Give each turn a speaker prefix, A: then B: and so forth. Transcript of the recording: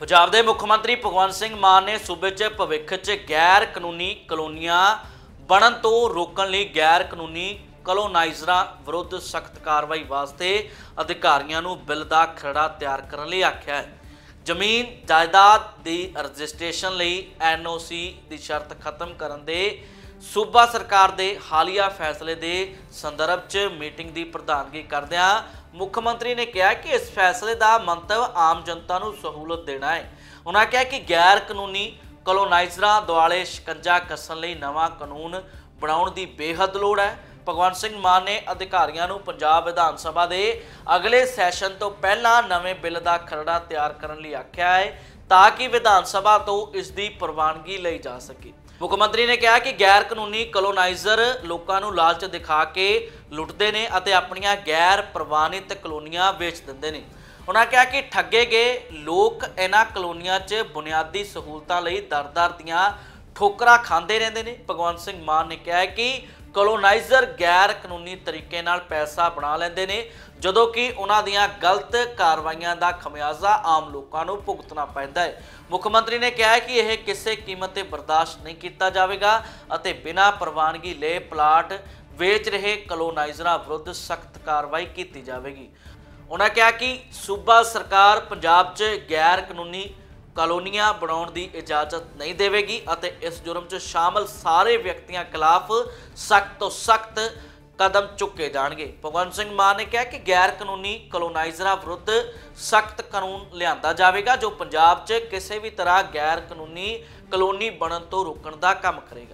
A: ਪੰਜਾਬ ਦੇ ਮੁੱਖ ਮੰਤਰੀ ਭਗਵੰਤ ਸਿੰਘ ਮਾਨ ਨੇ ਸੂਬੇ 'ਚ ਭਵਿੱਖ 'ਚ ਗੈਰ ਕਾਨੂੰਨੀ ਕਲੋਨੀਆਂ ਬਣਨ ਤੋਂ ਰੋਕਣ ਲਈ ਗੈਰ ਕਾਨੂੰਨੀ ਕਲੋਨਾਈਜ਼ਰਾਂ ਵਿਰੁੱਧ ਸਖਤ ਕਾਰਵਾਈ ਵਾਸਤੇ ਅਧਿਕਾਰੀਆਂ ਨੂੰ ਬਿੱਲ ਦਾ ਖਰੜਾ ਤਿਆਰ ਕਰਨ ਲਈ ਆਖਿਆ ਹੈ ਜ਼ਮੀਨ ਜਾਇਦਾਦ ਦੀ ਰਜਿਸਟ੍ਰੇਸ਼ਨ ਲਈ ਐਨਓਸੀ ਦੀ ਸ਼ਰਤ ਖਤਮ ਕਰਨ ਦੇ ਸੂਬਾ ਸਰਕਾਰ ਦੇ ਹਾਲੀਆ ਫੈਸਲੇ ਦੇ ਸੰਦਰਭ 'ਚ ਮੀਟਿੰਗ ਦੀ ਪ੍ਰਧਾਨਗੀ ਕਰਦਿਆਂ ਮੁੱਖ ਮੰਤਰੀ ਨੇ ਕਿਹਾ ਕਿ ਇਸ ਫੈਸਲੇ ਦਾ ਮੰਤਵ ਆਮ ਜਨਤਾ ਨੂੰ ਸਹੂਲਤ ਦੇਣਾ ਹੈ ਉਹਨਾਂ ਕਿਹਾ ਕਿ ਗੈਰ ਕਾਨੂੰਨੀ ਕਲੋਨਾਈਜ਼ਰਾਂ ਦੁਆਲੇ ਸ਼ਿਕੰਜਾ ਕੱਸਣ ਲਈ ਨਵਾਂ ਕਾਨੂੰਨ ਬਣਾਉਣ ਦੀ ਬੇਹੱਦ ਲੋੜ ਹੈ ਭਗਵੰਤ ਸਿੰਘ ਮਾਨ ਨੇ ਅਧਿਕਾਰੀਆਂ ਨੂੰ ਪੰਜਾਬ ਵਿਧਾਨ ਸਭਾ ਦੇ ਅਗਲੇ ਸੈਸ਼ਨ ਤੋਂ ਪਹਿਲਾਂ ਨਵੇਂ ਬਿੱਲ ਦਾ ਖਰੜਾ ਤਿਆਰ ਕਰਨ ਲਈ ਆਖਿਆ ਹੈ ਤਾਂ ਕਿ ਵਿਧਾਨ ਸਭਾ ਤੋਂ ਇਸ ਦੀ ਪ੍ਰਵਾਨਗੀ ਲਈ ਜਾ ਸਕੇ ਮੁੱਖ ਮੰਤਰੀ ਨੇ ਕਿਹਾ ਕਿ ਗੈਰ ਕਾਨੂੰਨੀ ਕਲੋਨਾਈਜ਼ਰ ਲੋਕਾਂ ਨੂੰ ਲਾਲਚ ਦਿਖਾ ਕੇ ਲੁੱਟਦੇ ਨੇ ਅਤੇ ਆਪਣੀਆਂ ਗੈਰ ਪ੍ਰਵਾਨਿਤ ਕਲੋਨੀਆਂ ਵੇਚ ਦਿੰਦੇ ਨੇ ਉਹਨਾਂ ਕਿਹਾ ਕਿ ਠੱਗੇ ਗਏ ਲੋਕ ਇਹਨਾਂ ਕਲੋਨੀਆਂ 'ਚ ਬੁਨਿਆਦੀ ਸਹੂਲਤਾਂ ਲਈ ਦਰਦਰ ਦੀਆਂ ਠੋਕਰਾਂ ਖਾਂਦੇ ਰਹਿੰਦੇ ਨੇ ਭਗਵਾਨ ਸਿੰਘ ਮਾਨ ਨੇ ਕਿਹਾ ਕਿ ਕਲੋਨਾਈਜ਼ਰ ਗੈਰ ਕਾਨੂੰਨੀ ਤਰੀਕੇ ਨਾਲ ਪੈਸਾ ਬਣਾ ਲੈਂਦੇ ਨੇ ਜਦੋਂ ਕਿ ਉਹਨਾਂ ਦੀਆਂ ਗਲਤ ਕਾਰਵਾਈਆਂ ਦਾ ਖਮਿਆਜ਼ਾ ਆਮ ਲੋਕਾਂ ਨੂੰ ਭੁਗਤਣਾ ਪੈਂਦਾ ਹੈ ਮੁੱਖ ਮੰਤਰੀ ਨੇ ਕਿਹਾ ਕਿ ਇਹ ਕਿਸੇ ਕੀਮਤ ਤੇ ਬਰਦਾਸ਼ਤ ਨਹੀਂ ਕੀਤਾ ਜਾਵੇਗਾ ਅਤੇ ਬਿਨਾਂ ਪ੍ਰਵਾਨਗੀ ਲਏ ਪਲਾਟ ਵੇਚ ਰਹੇ ਕਲੋਨਾਈਜ਼ਰਾਂ ਵਿਰੁੱਧ ਸਖਤ ਕਾਰਵਾਈ ਕੀਤੀ ਜਾਵੇਗੀ ਉਹਨਾਂ ਕਿਹਾ ਕਿ ਸੂਬਾ ਸਰਕਾਰ ਪੰਜਾਬ 'ਚ ਗੈਰ ਕਾਨੂੰਨੀ ਕਲੋਨੀਆਂ ਬਣਾਉਣ ਦੀ ਇਜਾਜ਼ਤ ਨਹੀਂ ਦੇਵੇਗੀ ਅਤੇ ਇਸ ਜੁਰਮ 'ਚ ਸ਼ਾਮਲ ਸਾਰੇ ਵਿਅਕਤੀਆਂ ਖਿਲਾਫ ਸਖਤ ਤੋਂ ਸਖਤ ਕਦਮ ਚੁੱਕੇ ਜਾਣਗੇ ਭਗਵੰਤ ਸਿੰਘ ਮਾਨ ਨੇ ਕਿਹਾ ਕਿ ਗੈਰ ਕਾਨੂੰਨੀ ਕਲੋਨਾਈਜ਼ਰਾਂ ਵਿਰੁੱਧ ਸਖਤ ਕਾਨੂੰਨ ਲਿਆਂਦਾ ਜਾਵੇਗਾ ਜੋ ਪੰਜਾਬ 'ਚ ਕਿਸੇ ਵੀ ਤਰ੍ਹਾਂ ਗੈਰ ਕਾਨੂੰਨੀ ਕਲੋਨੀ ਬਣਨ ਤੋਂ ਰੋਕਣ ਦਾ ਕੰਮ ਕਰੇਗਾ